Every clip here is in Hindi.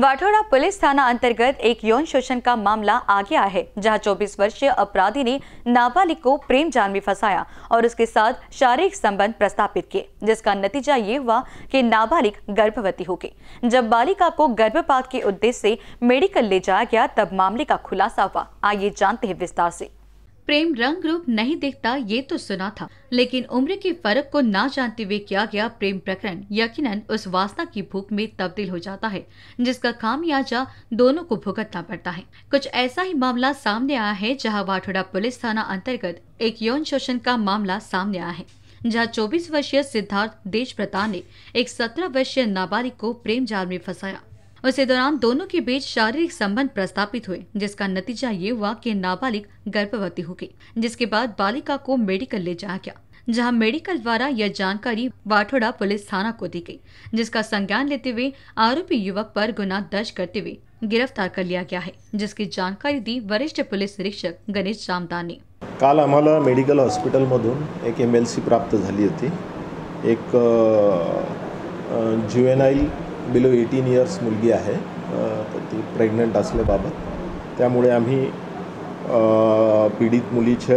वाठोड़ा पुलिस थाना अंतर्गत एक यौन शोषण का मामला आ गया है जहां 24 वर्षीय अपराधी ने नाबालिग को प्रेम जाल में फंसाया और उसके साथ शारीरिक संबंध प्रस्तापित किए जिसका नतीजा ये हुआ कि नाबालिग गर्भवती हो गई जब बालिका को गर्भपात के उद्देश्य से मेडिकल ले जाया गया तब मामले का खुलासा हुआ आइए जानते हैं विस्तार ऐसी प्रेम रंग रूप नहीं देखता ये तो सुना था लेकिन उम्र के फर्क को ना जानते हुए किया गया प्रेम प्रकरण यकीनन उस वासना की भूख में तब्दील हो जाता है जिसका खामियाजा दोनों को भुगतना पड़ता है कुछ ऐसा ही मामला सामने आया है जहाँ वाठोड़ा पुलिस थाना अंतर्गत एक यौन शोषण का मामला सामने आया है जहाँ 24 वर्षीय सिद्धार्थ देश ने एक 17 वर्षीय नाबालिग को प्रेम जाल में फंसाया उसी दौरान दोनों के बीच शारीरिक संबंध प्रस्तापित हुए जिसका नतीजा ये हुआ कि नाबालिग गर्भवती हो गई जिसके बाद बालिका को मेडिकल ले जाया गया जहां मेडिकल द्वारा यह जानकारी बाठोड़ा पुलिस थाना को दी गई जिसका संज्ञान लेते हुए आरोपी युवक पर गुना दर्ज करते हुए गिरफ्तार कर लिया गया है जिसकी जानकारी दी वरिष्ठ पुलिस निरीक्षक गणेश जामदार ने काल आम मेडिकल मधु एक एम प्राप्त होती एक जुएनाइल बिलो एटीन इयर्स मुलगी आहे तर ती प्रेग्नंट असल्याबाबत त्यामुळे आम्ही पीडित मुलीच्या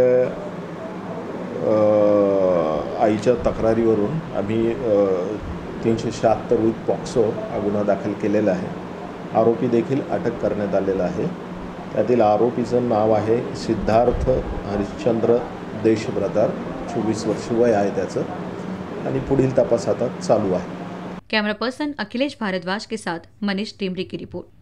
आईच्या तक्रारीवरून आम्ही तीनशे शहात्तर विथ पॉक्सो हा गुन्हा दाखल केलेला आहे आरोपी देखील अटक करण्यात आलेला आहे त्यातील आरोपीचं नाव आहे सिद्धार्थ हरिश्चंद्र देशभ्रतार चोवीस वर्ष वय आहे त्याचं आणि पुढील तपास आता चालू आहे कैमरा पर्सन अखिलेश भारद्वाज के साथ मनीष टिमरी की रिपोर्ट